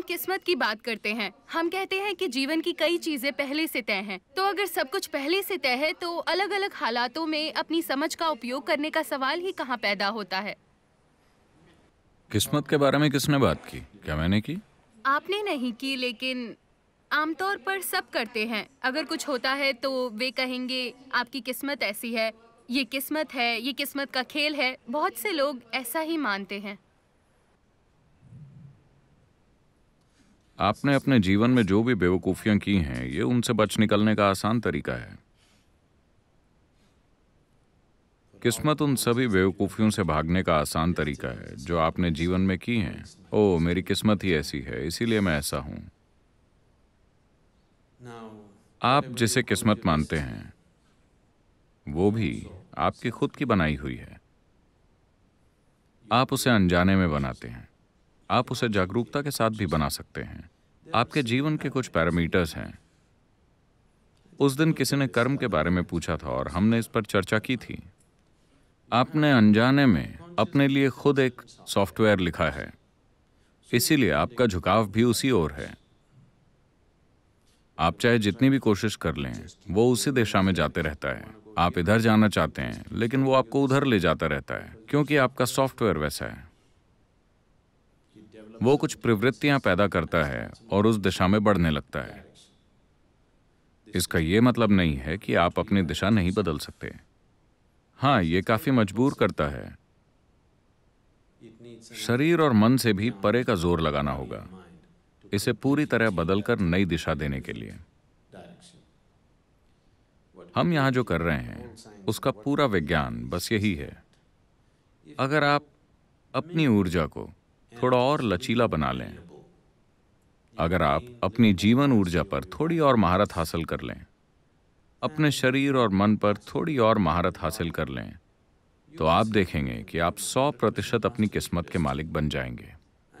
हम किस्मत की बात करते हैं हम कहते हैं कि जीवन की कई चीजें पहले से तय हैं तो अगर सब कुछ पहले से तय है तो अलग अलग हालातों में अपनी समझ का उपयोग करने का सवाल ही कहाँ पैदा होता है किस्मत के बारे में किसने बात की क्या मैंने की आपने नहीं की लेकिन आमतौर पर सब करते हैं अगर कुछ होता है तो वे कहेंगे आपकी किस्मत ऐसी है ये किस्मत है ये किस्मत का खेल है बहुत से लोग ऐसा ही मानते हैं आपने अपने जीवन में जो भी बेवकूफियां की हैं ये उनसे बच निकलने का आसान तरीका है किस्मत उन सभी बेवकूफ़ियों से भागने का आसान तरीका है जो आपने जीवन में की हैं ओ मेरी किस्मत ही ऐसी है इसीलिए मैं ऐसा हूं आप जिसे किस्मत मानते हैं वो भी आपकी खुद की बनाई हुई है आप उसे अनजाने में बनाते हैं आप उसे जागरूकता के साथ भी बना सकते हैं आपके जीवन के कुछ पैरामीटर्स हैं उस दिन किसी ने कर्म के बारे में पूछा था और हमने इस पर चर्चा की थी आपने अनजाने में अपने लिए खुद एक सॉफ्टवेयर लिखा है इसीलिए आपका झुकाव भी उसी ओर है आप चाहे जितनी भी कोशिश कर लें वो उसी दिशा में जाते रहता है आप इधर जाना चाहते हैं लेकिन वो आपको उधर ले जाता रहता है क्योंकि आपका सॉफ्टवेयर वैसा है वो कुछ प्रवृत्तियां पैदा करता है और उस दिशा में बढ़ने लगता है इसका यह मतलब नहीं है कि आप अपनी दिशा नहीं बदल सकते हाँ ये काफी मजबूर करता है शरीर और मन से भी परे का जोर लगाना होगा इसे पूरी तरह बदलकर नई दिशा देने के लिए हम यहां जो कर रहे हैं उसका पूरा विज्ञान बस यही है अगर आप अपनी ऊर्जा को थोड़ा और लचीला बना लें अगर आप अपनी जीवन ऊर्जा पर थोड़ी और महारत हासिल कर लें अपने शरीर और मन पर थोड़ी और महारत हासिल कर लें तो आप देखेंगे कि आप 100 प्रतिशत अपनी किस्मत के मालिक बन जाएंगे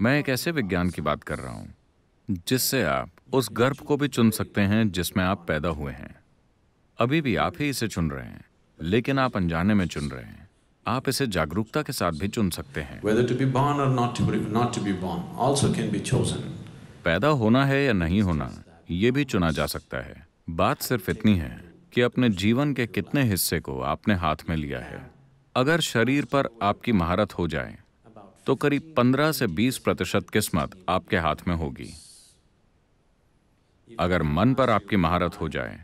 मैं एक ऐसे विज्ञान की बात कर रहा हूं जिससे आप उस गर्भ को भी चुन सकते हैं जिसमें आप पैदा हुए हैं अभी भी आप ही इसे चुन रहे हैं लेकिन आप अनजाने में चुन रहे हैं आप इसे जागरूकता के साथ भी चुन सकते हैं whether to be born or not to be, not to be born also can be chosen पैदा होना है या नहीं होना ये भी चुना जा सकता है बात सिर्फ इतनी है कि अपने जीवन के कितने हिस्से को आपने हाथ में लिया है अगर शरीर पर आपकी महारत हो जाए तो करीब 15 से 20 प्रतिशत किस्मत आपके हाथ में होगी अगर मन पर आपकी महारत हो जाए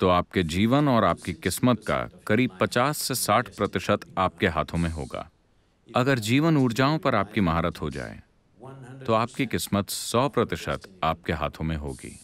तो आपके जीवन और आपकी किस्मत का करीब 50 से 60 प्रतिशत आपके हाथों में होगा अगर जीवन ऊर्जाओं पर आपकी महारत हो जाए तो आपकी किस्मत 100 प्रतिशत आपके हाथों में होगी